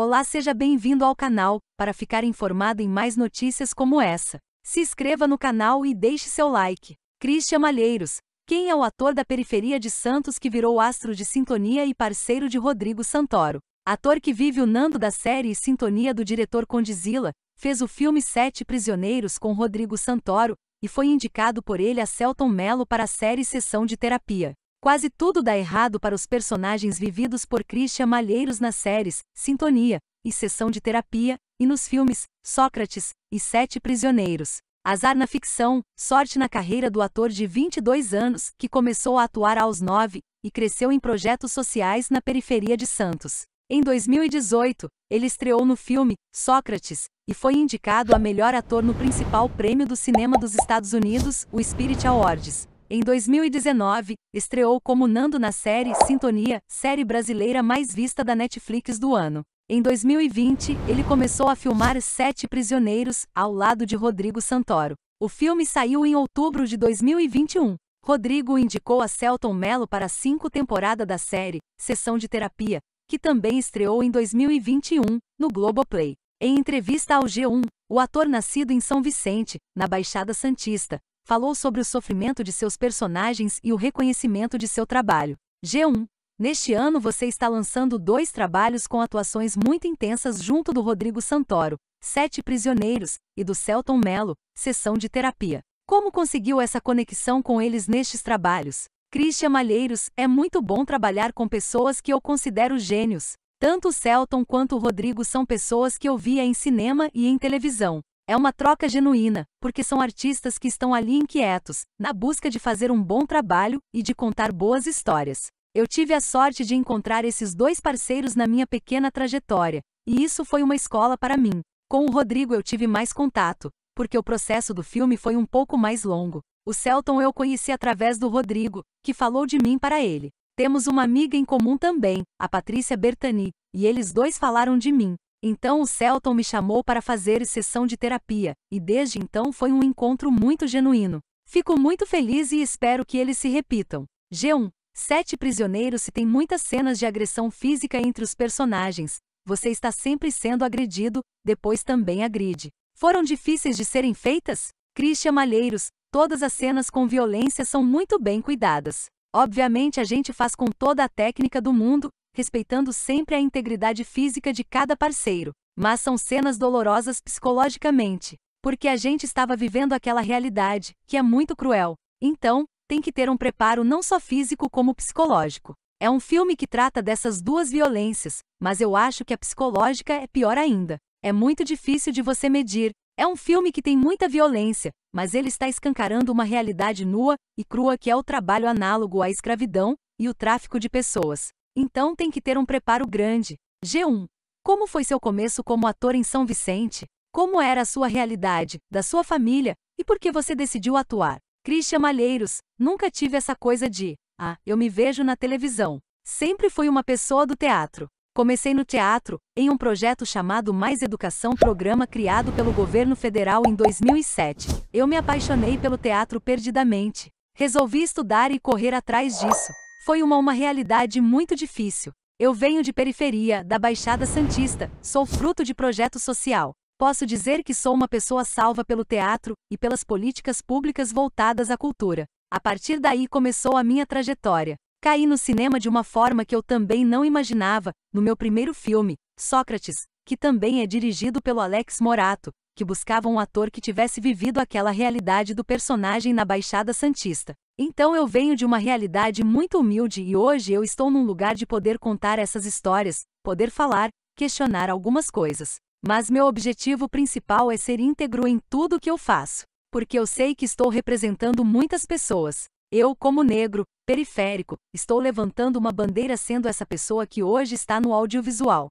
Olá, seja bem-vindo ao canal. Para ficar informado em mais notícias como essa, se inscreva no canal e deixe seu like. Christian Malheiros, quem é o ator da periferia de Santos que virou astro de sintonia e parceiro de Rodrigo Santoro? Ator que vive o Nando da série e Sintonia do diretor Condizila, fez o filme Sete Prisioneiros com Rodrigo Santoro e foi indicado por ele a Celton Mello para a série Sessão de Terapia. Quase tudo dá errado para os personagens vividos por Christian Malheiros nas séries Sintonia e Sessão de Terapia, e nos filmes Sócrates e Sete Prisioneiros. Azar na ficção, sorte na carreira do ator de 22 anos, que começou a atuar aos 9 e cresceu em projetos sociais na periferia de Santos. Em 2018, ele estreou no filme Sócrates e foi indicado a melhor ator no principal prêmio do cinema dos Estados Unidos, o Spirit Awards. Em 2019, estreou como Nando na série Sintonia, série brasileira mais vista da Netflix do ano. Em 2020, ele começou a filmar Sete Prisioneiros, ao lado de Rodrigo Santoro. O filme saiu em outubro de 2021. Rodrigo indicou a Celton Mello para a cinco temporada da série Sessão de Terapia, que também estreou em 2021, no Globoplay. Em entrevista ao G1, o ator nascido em São Vicente, na Baixada Santista, falou sobre o sofrimento de seus personagens e o reconhecimento de seu trabalho. G1. Neste ano você está lançando dois trabalhos com atuações muito intensas junto do Rodrigo Santoro, Sete Prisioneiros, e do Celton Mello, Sessão de Terapia. Como conseguiu essa conexão com eles nestes trabalhos? Christian Malheiros, é muito bom trabalhar com pessoas que eu considero gênios. Tanto o Celton quanto o Rodrigo são pessoas que eu via em cinema e em televisão. É uma troca genuína, porque são artistas que estão ali inquietos, na busca de fazer um bom trabalho e de contar boas histórias. Eu tive a sorte de encontrar esses dois parceiros na minha pequena trajetória, e isso foi uma escola para mim. Com o Rodrigo eu tive mais contato, porque o processo do filme foi um pouco mais longo. O Celton eu conheci através do Rodrigo, que falou de mim para ele. Temos uma amiga em comum também, a Patrícia Bertani, e eles dois falaram de mim. Então o Celton me chamou para fazer sessão de terapia, e desde então foi um encontro muito genuíno. Fico muito feliz e espero que eles se repitam. G1. Sete prisioneiros se tem muitas cenas de agressão física entre os personagens. Você está sempre sendo agredido, depois também agride. Foram difíceis de serem feitas? Christian Malheiros, todas as cenas com violência são muito bem cuidadas. Obviamente a gente faz com toda a técnica do mundo, respeitando sempre a integridade física de cada parceiro. Mas são cenas dolorosas psicologicamente, porque a gente estava vivendo aquela realidade, que é muito cruel. Então, tem que ter um preparo não só físico como psicológico. É um filme que trata dessas duas violências, mas eu acho que a psicológica é pior ainda. É muito difícil de você medir. É um filme que tem muita violência, mas ele está escancarando uma realidade nua e crua que é o trabalho análogo à escravidão e o tráfico de pessoas. Então tem que ter um preparo grande. G1. Como foi seu começo como ator em São Vicente? Como era a sua realidade, da sua família, e por que você decidiu atuar? Christian Malheiros, nunca tive essa coisa de, ah, eu me vejo na televisão. Sempre fui uma pessoa do teatro. Comecei no teatro, em um projeto chamado Mais Educação, programa criado pelo governo federal em 2007. Eu me apaixonei pelo teatro perdidamente. Resolvi estudar e correr atrás disso. Foi uma uma realidade muito difícil. Eu venho de periferia, da Baixada Santista, sou fruto de projeto social. Posso dizer que sou uma pessoa salva pelo teatro e pelas políticas públicas voltadas à cultura. A partir daí começou a minha trajetória. Caí no cinema de uma forma que eu também não imaginava, no meu primeiro filme, Sócrates, que também é dirigido pelo Alex Morato, que buscava um ator que tivesse vivido aquela realidade do personagem na Baixada Santista. Então eu venho de uma realidade muito humilde e hoje eu estou num lugar de poder contar essas histórias, poder falar, questionar algumas coisas. Mas meu objetivo principal é ser íntegro em tudo o que eu faço, porque eu sei que estou representando muitas pessoas. Eu, como negro, periférico, estou levantando uma bandeira sendo essa pessoa que hoje está no audiovisual.